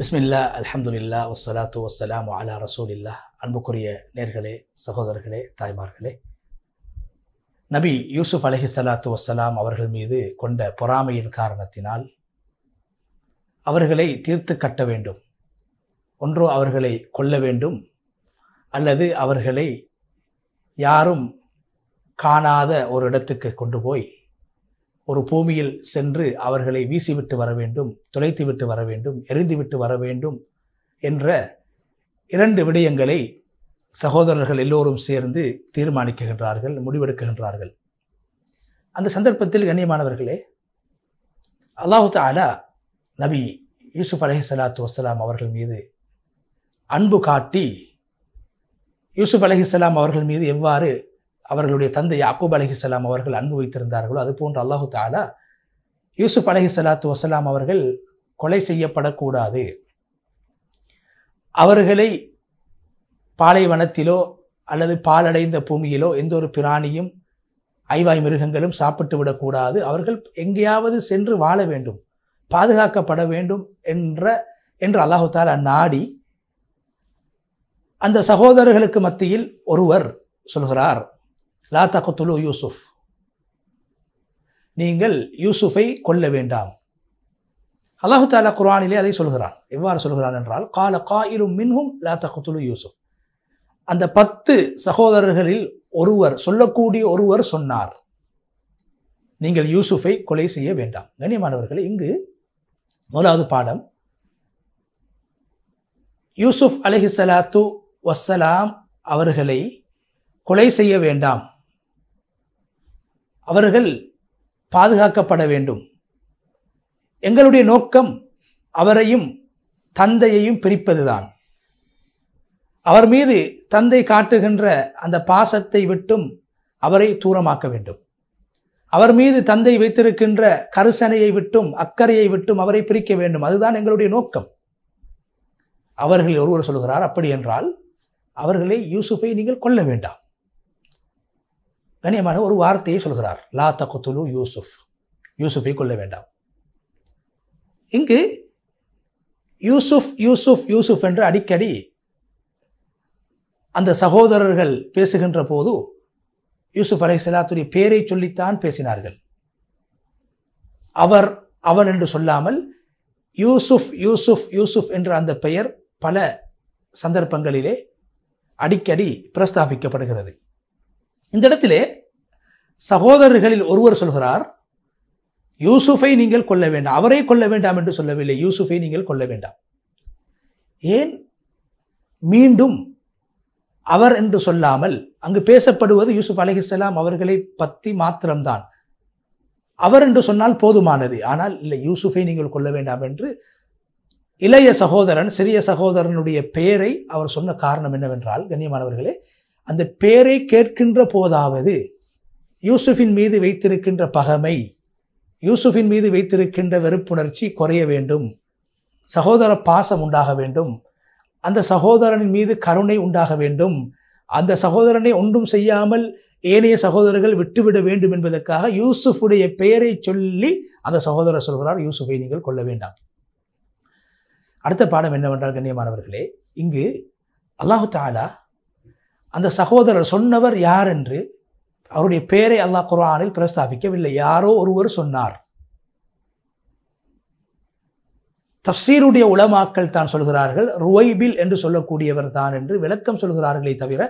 பிஸ்மில்லா அலமதுல்லா வசலாத்து வசலாம் அலா ரசூலில்லா அன்புக்குரிய நேர்களே சகோதரர்களே தாய்மார்களே நபி யூசுப் அலஹி சலாத்து வசலாம் அவர்கள் மீது கொண்ட பொறாமையின் காரணத்தினால் அவர்களை தீர்த்து கட்ட வேண்டும் ஒன்றோ அவர்களை கொல்ல வேண்டும் அல்லது அவர்களை யாரும் காணாத ஒரு இடத்துக்கு கொண்டு போய் ஒரு பூமியில் சென்று அவர்களை வீசிவிட்டு வர வேண்டும் துளைத்துவிட்டு வர வேண்டும் எரிந்துவிட்டு வர வேண்டும் என்ற இரண்டு விடயங்களை சகோதரர்கள் எல்லோரும் சேர்ந்து தீர்மானிக்கின்றார்கள் முடிவெடுக்கின்றார்கள் அந்த சந்தர்ப்பத்தில் கண்ணியமானவர்களே அல்லாஹு தாலா நபி யூசுப் அலஹி சலாத்து வசலாம் அவர்கள் மீது அன்பு காட்டி யூசுப் அலஹி சலாம் அவர்கள் மீது எவ்வாறு அவர்களுடைய தந்தை யாக்கூப் அலஹிசலாம் அவர்கள் அன்பு வைத்திருந்தார்களோ அதுபோன்று அல்லாஹு தாலா யூசுப் அலஹி சலாத்து வசலாம் அவர்கள் கொலை செய்யப்படக்கூடாது அவர்களை பாலைவனத்திலோ அல்லது பாலடைந்த பூமியிலோ எந்த ஒரு பிராணியும் ஐவாய் மிருகங்களும் சாப்பிட்டு விடக்கூடாது அவர்கள் எங்கேயாவது சென்று வாழ வேண்டும் பாதுகாக்கப்பட வேண்டும் என்ற என்று அல்லாஹால நாடி அந்த சகோதரர்களுக்கு மத்தியில் ஒருவர் சொல்கிறார் லா தகத்துலு யூசுஃப் நீங்கள் யூசுஃபை கொல்ல வேண்டாம் அல்லாஹு தாலா குர்ஆனிலே அதை சொல்கிறான் எவ்வாறு சொல்கிறான் என்றால் கால காயிலும் மின்ஹும் லா தகத்துலு யூசுஃப் அந்த பத்து சகோதரர்களில் ஒருவர் சொல்லக்கூடிய ஒருவர் சொன்னார் நீங்கள் யூசுஃபை கொலை செய்ய வேண்டாம் கண்ணியமானவர்கள் இங்கு முதலாவது பாடம் யூசுஃப் அலஹிசலாத்து வசலாம் அவர்களை கொலை செய்ய வேண்டாம் அவர்கள் பாதுகாக்கப்பட வேண்டும் எங்களுடைய நோக்கம் அவரையும் தந்தையையும் பிரிப்பதுதான் அவர் மீது தந்தை காட்டுகின்ற அந்த பாசத்தை விட்டும் அவரை தூரமாக்க வேண்டும் அவர் மீது தந்தை வைத்திருக்கின்ற கருசனையை விட்டும் அக்கறையை விட்டும் அவரை பிரிக்க வேண்டும் அதுதான் எங்களுடைய நோக்கம் அவர்கள் ஒருவர் சொல்கிறார் அப்படி என்றால் அவர்களை யூசுஃபை நீங்கள் கொல்ல வேண்டாம் கண்ணியமான ஒரு வார்த்தையை சொல்கிறார் லா தகுத்துலு யூசுஃப் யூசுஃபை கொள்ள வேண்டாம் இங்கு யூசுஃப் யூசுஃப் யூசுஃப் என்று அடிக்கடி அந்த சகோதரர்கள் பேசுகின்ற போது யூசுஃப் அலை சலாத்துடைய பேரை சொல்லித்தான் பேசினார்கள் அவர் அவன் என்று சொல்லாமல் யூசுஃப் யூசுஃப் யூசுஃப் என்ற அந்த பெயர் பல சந்தர்ப்பங்களிலே அடிக்கடி பிரஸ்தாபிக்கப்படுகிறது இந்த இடத்திலே சகோதரர்களில் ஒருவர் சொல்கிறார் யூசுஃபை நீங்கள் கொல்ல வேண்டாம் அவரை கொல்ல வேண்டாம் என்று சொல்லவில்லை யூசுஃபை நீங்கள் கொல்ல வேண்டாம் ஏன் மீண்டும் அவர் என்று சொல்லாமல் அங்கு பேசப்படுவது யூசுப் அலஹிஸ்லாம் அவர்களை பற்றி மாத்திரம்தான் அவர் என்று சொன்னால் போதுமானது ஆனால் இல்லை யூசுஃபை நீங்கள் கொல்ல வேண்டாம் என்று இளைய சகோதரன் சிறிய சகோதரனுடைய பெயரை அவர் சொன்ன காரணம் என்னவென்றால் கண்ணியமானவர்களே அந்த பேரை கேட்கின்ற போதாவது யூசுஃபின் மீது வைத்திருக்கின்ற பகமை யூசுஃபின் மீது வைத்திருக்கின்ற வெறுப்புணர்ச்சி குறைய வேண்டும் சகோதர பாசம் உண்டாக வேண்டும் அந்த சகோதரனின் மீது கருணை உண்டாக வேண்டும் அந்த சகோதரனை ஒன்றும் செய்யாமல் ஏனைய சகோதரர்கள் விட்டுவிட வேண்டும் என்பதற்காக யூசுஃபுடைய பெயரை சொல்லி அந்த சகோதரர் சொல்கிறார் யூசுஃபை நீங்கள் கொள்ள வேண்டாம் அடுத்த பாடம் என்னவென்றால் கண்ணியமானவர்களே இங்கு அல்லாஹு தாலா அந்த சகோதரர் சொன்னவர் யார் என்று அவருடைய பெயரை அல்லாஹ் குரானில் பிரஸ்தாபிக்கவில்லை யாரோ ஒருவர் சொன்னார் தப்சீருடைய உளமாக்கள் தான் சொல்கிறார்கள் ருவைபில் என்று சொல்லக்கூடியவர் தான் என்று விளக்கம் சொல்கிறார்களே தவிர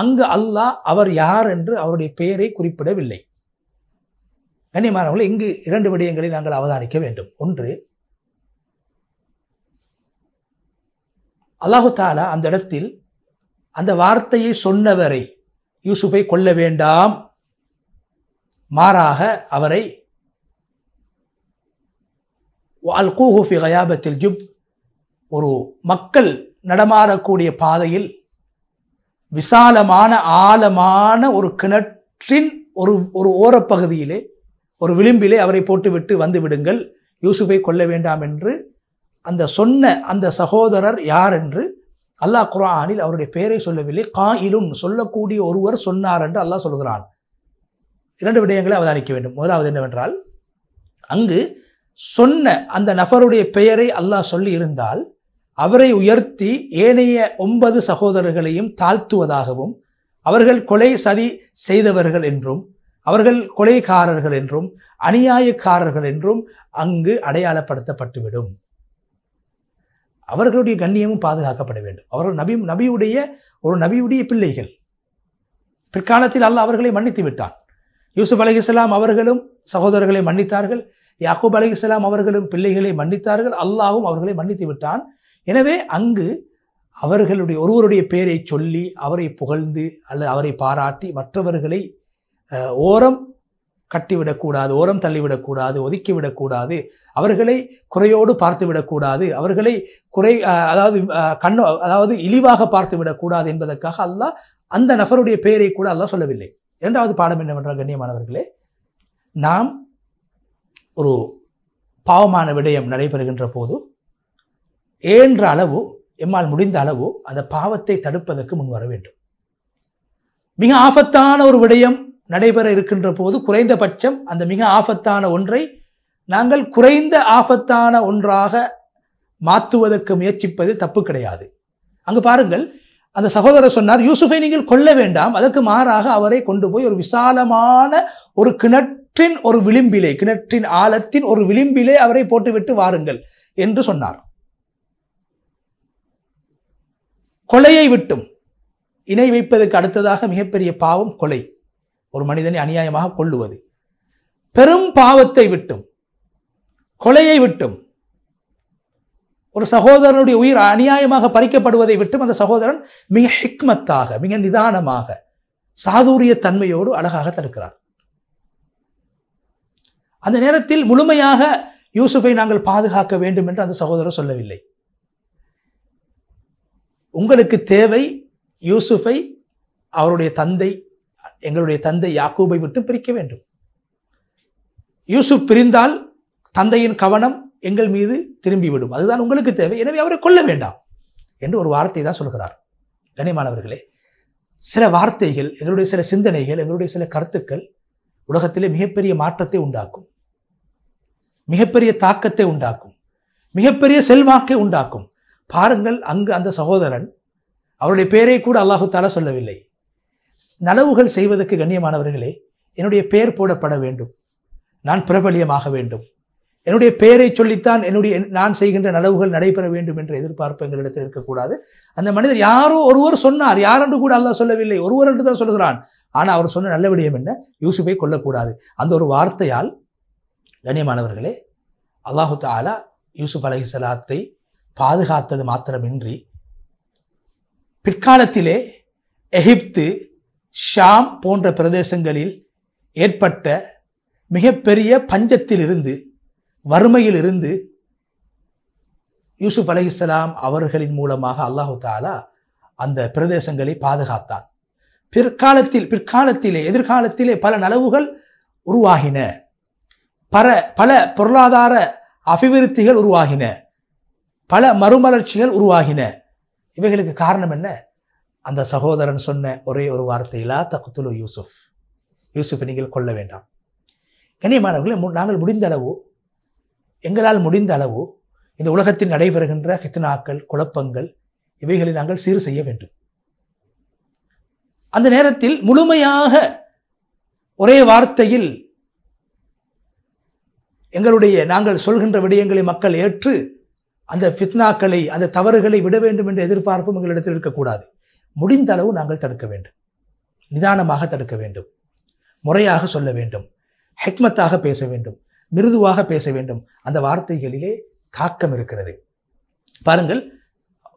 அங்கு அல்லாஹ் அவர் யார் என்று அவருடைய பெயரை குறிப்பிடவில்லை கண்ணியமானவர்கள் இங்கு இரண்டு விடயங்களை நாங்கள் அவதானிக்க வேண்டும் ஒன்று அல்லாஹு தாலா அந்த இடத்தில் அந்த வார்த்தையை சொன்னவரை யூசுஃபை கொல்ல வேண்டாம் மாறாக அவரை அல்கூஹூஃபி கயாபத்தில் ஜுப் ஒரு மக்கள் நடமாடக்கூடிய பாதையில் விசாலமான ஆழமான ஒரு கிணற்றின் ஒரு ஒரு ஓரப்பகுதியிலே ஒரு விளிம்பிலே அவரை போட்டுவிட்டு வந்து விடுங்கள் யூசுஃபை கொல்ல வேண்டாம் என்று அந்த சொன்ன அந்த சகோதரர் யார் என்று அல்லாஹ் குரானில் அவருடைய பெயரை சொல்லவில்லை காயிலும் சொல்லக்கூடிய ஒருவர் சொன்னார் என்று அல்லாஹ் சொல்கிறான் இரண்டு விடயங்களை அவதானிக்க வேண்டும் முதலாவது என்னவென்றால் அங்கு சொன்ன அந்த நபருடைய பெயரை அல்லாஹ் சொல்லி இருந்தால் அவரை உயர்த்தி ஏனைய ஒன்பது சகோதரர்களையும் தாழ்த்துவதாகவும் அவர்கள் கொலை சதி செய்தவர்கள் என்றும் அவர்கள் கொலைகாரர்கள் என்றும் அநியாயக்காரர்கள் என்றும் அங்கு அடையாளப்படுத்தப்பட்டுவிடும் அவர்களுடைய கண்ணியமும் பாதுகாக்கப்பட வேண்டும் அவர்கள் நபி நபியுடைய ஒரு நபியுடைய பிள்ளைகள் பிற்காலத்தில் அல்லாஹ் அவர்களை மன்னித்து விட்டான் யூசுப் அலிகுஸ்லாம் அவர்களும் சகோதரர்களை மன்னித்தார்கள் யாக்கூப் அலிகிஸ்லாம் அவர்களும் பிள்ளைகளை மன்னித்தார்கள் அல்லாஹும் அவர்களை மன்னித்து விட்டான் எனவே அங்கு அவர்களுடைய ஒருவருடைய பெயரை சொல்லி அவரை புகழ்ந்து அல்லது அவரை பாராட்டி மற்றவர்களை ஓரம் கட்டிவிடக்கூடாது ஓரம் தள்ளிவிடக்கூடாது ஒதுக்கிவிடக்கூடாது அவர்களை குறையோடு பார்த்து விடக்கூடாது அவர்களை குறை அதாவது கண்ணோ அதாவது இழிவாக பார்த்து விடக்கூடாது என்பதற்காக அல்லாஹ் அந்த நபருடைய பெயரை கூட அல்லாஹ் சொல்லவில்லை இரண்டாவது பாடம் என்னவென்றால் கண்ணியமானவர்களே நாம் ஒரு பாவமான விடயம் நடைபெறுகின்ற போது ஏன்ற அளவு எம்மால் முடிந்த அளவு அந்த பாவத்தை தடுப்பதற்கு முன் வர வேண்டும் மிக ஆபத்தான ஒரு விடயம் நடைபெற இருக்கின்ற போது குறைந்தபட்சம் அந்த மிக ஆபத்தான ஒன்றை நாங்கள் குறைந்த ஆபத்தான ஒன்றாக மாற்றுவதற்கு முயற்சிப்பதில் தப்பு கிடையாது அங்கு பாருங்கள் அந்த சகோதரர் சொன்னார் யூசுஃபை நீங்கள் கொல்ல வேண்டாம் அதற்கு மாறாக அவரை கொண்டு போய் ஒரு விசாலமான ஒரு கிணற்றின் ஒரு விளிம்பிலே கிணற்றின் ஆழத்தின் ஒரு விளிம்பிலே அவரை போட்டுவிட்டு வாருங்கள் என்று சொன்னார் கொலையை விட்டும் இணை வைப்பதற்கு அடுத்ததாக மிகப்பெரிய பாவம் கொலை ஒரு மனிதனை அநியாயமாக கொள்ளுவது பெரும் பாவத்தை விட்டும் கொலையை விட்டும் ஒரு சகோதரனுடைய உயிர் அநியாயமாக பறிக்கப்படுவதை விட்டும் அந்த சகோதரன் மிக ஹிக்மத்தாக மிக நிதானமாக சாதுரிய தன்மையோடு அழகாக தடுக்கிறார் அந்த நேரத்தில் முழுமையாக யூசுஃபை நாங்கள் பாதுகாக்க வேண்டும் என்று அந்த சகோதரர் சொல்லவில்லை உங்களுக்கு தேவை யூசுஃபை அவருடைய தந்தை எங்களுடைய தந்தை யாக்கூபை விட்டு பிரிக்க வேண்டும் யூசுப் பிரிந்தால் தந்தையின் கவனம் எங்கள் மீது திரும்பிவிடும் அதுதான் உங்களுக்கு தேவை எனவே அவரை கொல்ல வேண்டாம் என்று ஒரு வார்த்தை தான் சொல்கிறார் கனிமானவர்களே சில வார்த்தைகள் எங்களுடைய சில சிந்தனைகள் எங்களுடைய சில கருத்துக்கள் உலகத்திலே மிகப்பெரிய மாற்றத்தை உண்டாக்கும் மிகப்பெரிய தாக்கத்தை உண்டாக்கும் மிகப்பெரிய செல்வாக்கை உண்டாக்கும் பாருங்கள் அங்கு அந்த சகோதரன் அவருடைய பேரை கூட அல்லாஹு தாலா சொல்லவில்லை நலவுகள் செய்வதற்கு கண்ணியமானவர்களே என்னுடைய பெயர் போடப்பட வேண்டும் நான் பிரபலியமாக வேண்டும் என்னுடைய பெயரை சொல்லித்தான் என்னுடைய நான் செய்கின்ற நலவுகள் நடைபெற வேண்டும் என்ற எதிர்பார்ப்பு எங்களிடத்தில் இருக்கக்கூடாது அந்த மனிதர் யாரோ ஒருவர் சொன்னார் யாரென்று கூட அல்லா சொல்லவில்லை ஒருவர் என்று தான் சொல்கிறான் ஆனால் அவர் சொன்ன நல்ல விடயம் என்ன யூசுஃபை கொல்லக்கூடாது அந்த ஒரு வார்த்தையால் கண்ணியமானவர்களே அல்லாஹு தாலா யூசுப் அலஹிசலாத்தை பாதுகாத்தது மாத்திரமின்றி பிற்காலத்திலே எகிப்து ஷாம் போன்ற பிரதேசங்களில் ஏற்பட்ட மிகப்பெரிய பஞ்சத்திலிருந்து வறுமையிலிருந்து யூசுப் அலைஹிஸ்லாம் அவர்களின் மூலமாக அல்லாஹு தாலா அந்த பிரதேசங்களை பாதுகாத்தான் பிற்காலத்தில் பிற்காலத்திலே எதிர்காலத்திலே பல நலவுகள் உருவாகின பல பல பொருளாதார அபிவிருத்திகள் உருவாகின பல மறுமலர்ச்சிகள் உருவாகின இவைகளுக்கு காரணம் என்ன அந்த சகோதரன் சொன்ன ஒரே ஒரு வார்த்தையிலா தகுத்துலு யூசுஃப் யூசுஃபை நீங்கள் கொள்ள வேண்டாம் கனியமானவர்களே நாங்கள் முடிந்த அளவு எங்களால் முடிந்த அளவு இந்த உலகத்தில் நடைபெறுகின்ற ஃபித்னாக்கள் குழப்பங்கள் இவைகளை நாங்கள் சீர் செய்ய வேண்டும் அந்த நேரத்தில் முழுமையாக ஒரே வார்த்தையில் எங்களுடைய நாங்கள் சொல்கின்ற விடயங்களை மக்கள் ஏற்று அந்த ஃபித்னாக்களை அந்த தவறுகளை விட வேண்டும் என்ற எதிர்பார்ப்பும் எங்களிடத்தில் இருக்கக்கூடாது முடிந்த அளவு நாங்கள் தடுக்க வேண்டும் நிதானமாக தடுக்க வேண்டும் முறையாக சொல்ல வேண்டும் ஹெக்மத்தாக பேச வேண்டும் மிருதுவாக பேச வேண்டும் அந்த வார்த்தைகளிலே தாக்கம் இருக்கிறது பாருங்கள்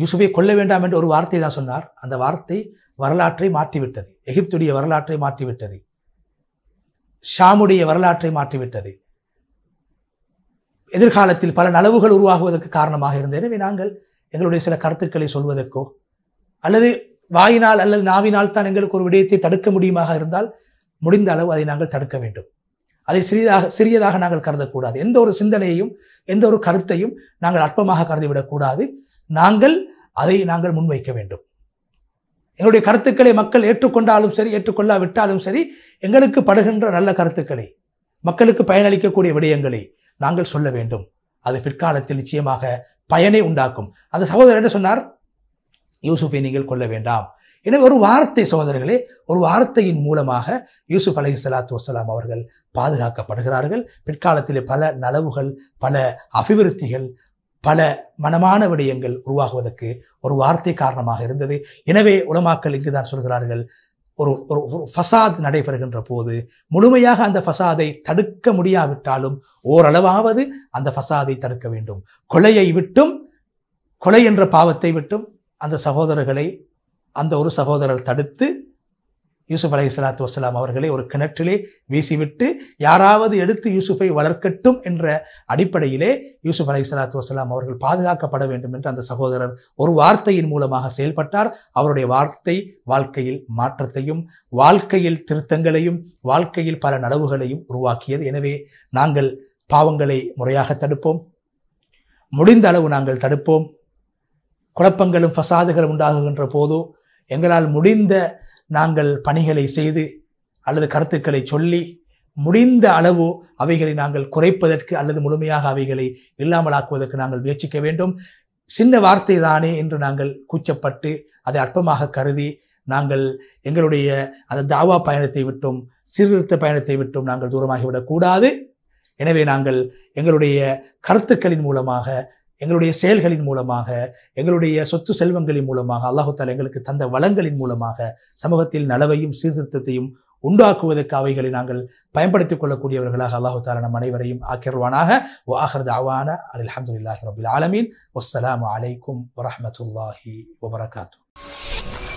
யூசுஃபை கொல்ல வேண்டாம் என்று ஒரு வார்த்தை தான் சொன்னார் அந்த வார்த்தை வரலாற்றை மாற்றிவிட்டது எகிப்துடைய வரலாற்றை மாற்றிவிட்டது ஷாமுடைய வரலாற்றை மாற்றிவிட்டது எதிர்காலத்தில் பல நலவுகள் உருவாகுவதற்கு காரணமாக இருந்தது எனவே நாங்கள் எங்களுடைய சில கருத்துக்களை சொல்வதற்கோ அல்லது வாயினால் அல்லது நாவினால் தான் எங்களுக்கு ஒரு விடயத்தை தடுக்க முடியுமாக இருந்தால் முடிந்த அளவு அதை நாங்கள் தடுக்க வேண்டும் அதை சிறியதாக சிறியதாக நாங்கள் கருதக்கூடாது எந்த ஒரு சிந்தனையையும் எந்த ஒரு கருத்தையும் நாங்கள் அற்பமாக கருதிவிடக்கூடாது நாங்கள் அதை நாங்கள் முன்வைக்க வேண்டும் எங்களுடைய கருத்துக்களை மக்கள் ஏற்றுக்கொண்டாலும் சரி ஏற்றுக்கொள்ளாவிட்டாலும் சரி எங்களுக்கு படுகின்ற நல்ல கருத்துக்களை மக்களுக்கு பயனளிக்கக்கூடிய விடயங்களை நாங்கள் சொல்ல வேண்டும் அது பிற்காலத்தில் நிச்சயமாக பயனை உண்டாக்கும் அந்த சகோதரர் என்ன சொன்னார் யூசுஃபை நீங்கள் கொள்ள வேண்டாம் எனவே ஒரு வார்த்தை சோதர்களே ஒரு வார்த்தையின் மூலமாக யூசுப் அலஹி சலாத்து வசலாம் அவர்கள் பாதுகாக்கப்படுகிறார்கள் பிற்காலத்திலே பல நலவுகள் பல அபிவிருத்திகள் பல மனமான விடயங்கள் உருவாகுவதற்கு ஒரு வார்த்தை காரணமாக இருந்தது எனவே உலமாக்கல் இங்கு தான் சொல்கிறார்கள் ஒரு ஒரு ஒரு ஃபசாத் நடைபெறுகின்ற போது முழுமையாக அந்த ஃபசாதை தடுக்க முடியாவிட்டாலும் ஓரளவாவது அந்த ஃபசாதை தடுக்க வேண்டும் கொலையை விட்டும் கொலை என்ற பாவத்தை விட்டும் அந்த சகோதரர்களை அந்த ஒரு சகோதரர் தடுத்து யூசுப் அலை சலாத்து வசலாம் அவர்களை ஒரு கிணற்றிலே வீசிவிட்டு யாராவது எடுத்து யூசுஃபை வளர்க்கட்டும் என்ற அடிப்படையிலே யூசுப் அலை சலாத்து வசலாம் அவர்கள் பாதுகாக்கப்பட வேண்டும் என்று அந்த சகோதரர் ஒரு வார்த்தையின் மூலமாக செயல்பட்டார் அவருடைய வார்த்தை வாழ்க்கையில் மாற்றத்தையும் வாழ்க்கையில் திருத்தங்களையும் வாழ்க்கையில் பல நடவுகளையும் உருவாக்கியது எனவே நாங்கள் பாவங்களை முறையாக தடுப்போம் முடிந்த அளவு நாங்கள் தடுப்போம் குழப்பங்களும் ஃபசாதுகளும் உண்டாகுகின்ற போதோ எங்களால் முடிந்த நாங்கள் பணிகளை செய்து அல்லது கருத்துக்களை சொல்லி முடிந்த அளவு அவைகளை நாங்கள் குறைப்பதற்கு அல்லது முழுமையாக அவைகளை இல்லாமலாக்குவதற்கு நாங்கள் முயற்சிக்க வேண்டும் சின்ன வார்த்தை தானே என்று நாங்கள் கூச்சப்பட்டு அதை அற்பமாக கருதி நாங்கள் எங்களுடைய அந்த தாவா பயணத்தை விட்டும் சீர்திருத்த பயணத்தை விட்டும் நாங்கள் தூரமாகிவிடக்கூடாது எனவே நாங்கள் எங்களுடைய கருத்துக்களின் மூலமாக எங்களுடைய செயல்களின் மூலமாக எங்களுடைய சொத்து செல்வங்களின் மூலமாக அல்லாஹால எங்களுக்கு தந்த வளங்களின் மூலமாக சமூகத்தில் நலவையும் சீர்திருத்தத்தையும் உண்டாக்குவதற்கு அவைகளை நாங்கள் பயன்படுத்திக் கொள்ளக்கூடியவர்களாக அல்லாஹு தாலா நம் அனைவரையும் ஆக்கிடுவானாக ஆஹர்து அவான அல் அஹமதுல்லாஹி ரபுல் ஆலமீன் வஸ்ஸலாம் அலைக்கும் வரமத்துல்லாஹி வபரகாத்து